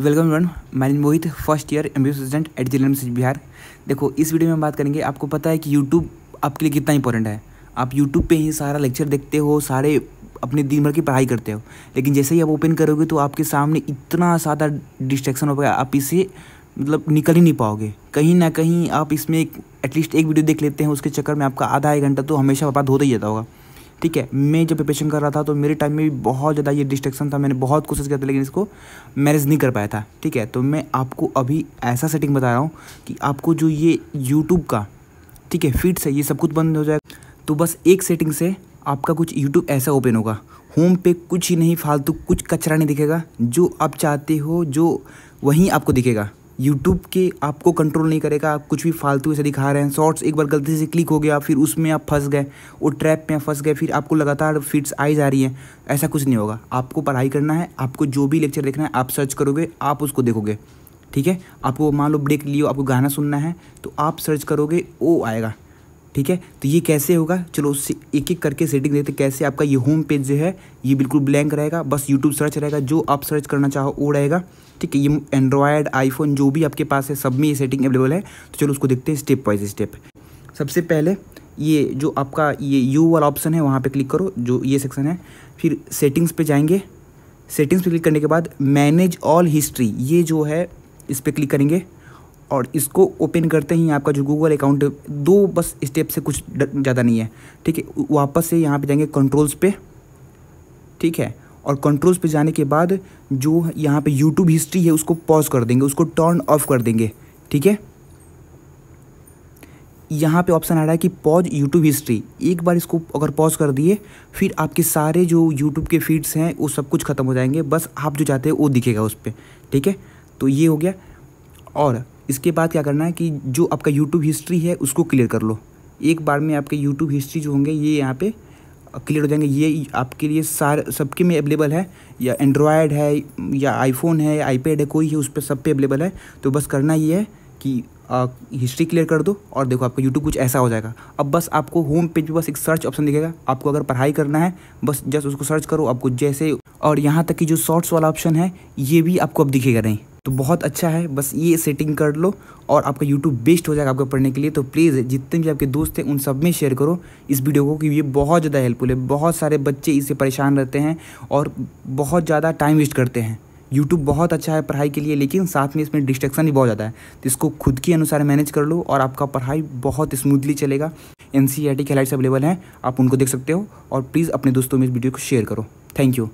welcome one मैं Mohit first year M assistant at जिले में बिहार देखो इस वीडियो में हम बात करेंगे आपको पता है कि यूट्यूब आपके लिए कितना इंपॉर्टेंट है आप यूट्यूब पे ही सारा लेक्चर देखते हो सारे अपने दिन भर की पढ़ाई करते हो लेकिन जैसे ही आप ओपन करोगे तो आपके सामने इतना ज़्यादा डिस्ट्रैक्शन हो गया आप इसे मतलब निकल ही नहीं पाओगे कहीं ना कहीं आप इसमें एटलीस्ट एक वीडियो देख लेते हैं उसके चक्कर में आपका आधा एक घंटा तो हमेशा बर्बाद होता ही जाता होगा ठीक है मैं जब प्रिपरेशन कर रहा था तो मेरे टाइम में भी बहुत ज़्यादा ये डिस्ट्रक्शन था मैंने बहुत कोशिश किया था लेकिन इसको मैनेज नहीं कर पाया था ठीक है तो मैं आपको अभी ऐसा सेटिंग बता रहा हूँ कि आपको जो ये यूट्यूब का ठीक है फीड्स है ये सब कुछ बंद हो जाएगा तो बस एक सेटिंग से आपका कुछ यूट्यूब ऐसा ओपन होगा होम पे कुछ ही नहीं फालतू कुछ कचरा नहीं दिखेगा जो आप चाहते हो जो वहीं आपको दिखेगा यूट्यूब के आपको कंट्रोल नहीं करेगा आप कुछ भी फालतू से दिखा रहे हैं शॉर्ट्स एक बार गलती से क्लिक हो गया फिर उसमें आप फंस गए वो ट्रैप में फंस गए फिर आपको लगातार फीड्स आई जा रही हैं ऐसा कुछ नहीं होगा आपको पढ़ाई करना है आपको जो भी लेक्चर देखना है आप सर्च करोगे आप उसको देखोगे ठीक है आपको मान लो ब्रेक लियो आपको गाना सुनना है तो आप सर्च करोगे वो आएगा ठीक है तो ये कैसे होगा चलो उससे एक एक करके सेटिंग देते कैसे आपका ये होम पेज जो है ये बिल्कुल ब्लैंक रहेगा बस यूट्यूब सर्च रहेगा जो आप सर्च करना चाहो वो रहेगा ठीक है ये एंड्रॉयड आईफोन जो भी आपके पास है सब में ये सेटिंग अवेलेबल है तो चलो उसको देखते हैं स्टेप वाइज स्टेप सबसे पहले ये जो आपका ये यू वाला ऑप्शन है वहाँ पर क्लिक करो जो ये सेक्शन है फिर सेटिंग्स पर जाएंगे सेटिंग्स पर क्लिक करने के बाद मैनेज ऑल हिस्ट्री ये जो है इस पर क्लिक करेंगे और इसको ओपन करते ही आपका जो गूगल अकाउंट दो बस स्टेप से कुछ ज़्यादा नहीं है ठीक है वापस से यहाँ पे जाएंगे कंट्रोल्स पे ठीक है और कंट्रोल्स पे जाने के बाद जो यहाँ पे यूट्यूब हिस्ट्री है उसको पॉज कर देंगे उसको टर्न ऑफ कर देंगे ठीक है यहाँ पे ऑप्शन आ रहा है कि पॉज यूट्यूब हिस्ट्री एक बार इसको अगर पॉज कर दिए फिर आपके सारे जो यूट्यूब के फीड्स हैं वो सब कुछ ख़त्म हो जाएंगे बस आप जो चाहते हैं वो दिखेगा उस पर ठीक है तो ये हो गया और इसके बाद क्या करना है कि जो आपका यूट्यूब हिस्ट्री है उसको क्लियर कर लो एक बार में आपके यूट्यूब हिस्ट्री जो होंगे ये यहाँ पे क्लियर हो जाएंगे ये आपके लिए सारे सबके में अवेलेबल है या एंड्रॉयड है या आईफोन है आईपैड है कोई है उस पर सब पे अवेलेबल है तो बस करना ये है कि आ, हिस्ट्री क्लियर कर दो और देखो आपका यूट्यूब कुछ ऐसा हो जाएगा अब बस आपको होम पेज पे बस एक सर्च ऑप्शन दिखेगा आपको अगर पढ़ाई करना है बस जस्ट उसको सर्च करो आपको जैसे और यहाँ तक कि जो शॉर्ट्स वाला ऑप्शन है ये भी आपको अब दिखेगा नहीं तो बहुत अच्छा है बस ये सेटिंग कर लो और आपका यूट्यूब बेस्ट हो जाएगा आपको पढ़ने के लिए तो प्लीज़ जितने भी आपके दोस्त हैं उन सब में शेयर करो इस वीडियो को क्योंकि ये बहुत ज़्यादा हेल्पफुल है बहुत सारे बच्चे इससे परेशान रहते हैं और बहुत ज़्यादा टाइम वेस्ट करते हैं यूट्यूब बहुत अच्छा है पढ़ाई के लिए लेकिन साथ में इसमें डिस्ट्रक्शन भी बहुत ज़्यादा है तो इसको खुद के अनुसार मैनेज कर लो और आपका पढ़ाई बहुत स्मूथली चलेगा एन सी आर टी के हेलाइट्स अवेलेबल हैं आप उनको देख सकते हो और प्लीज़ अपने दोस्तों में इस वीडियो को शेयर करो थैंक यू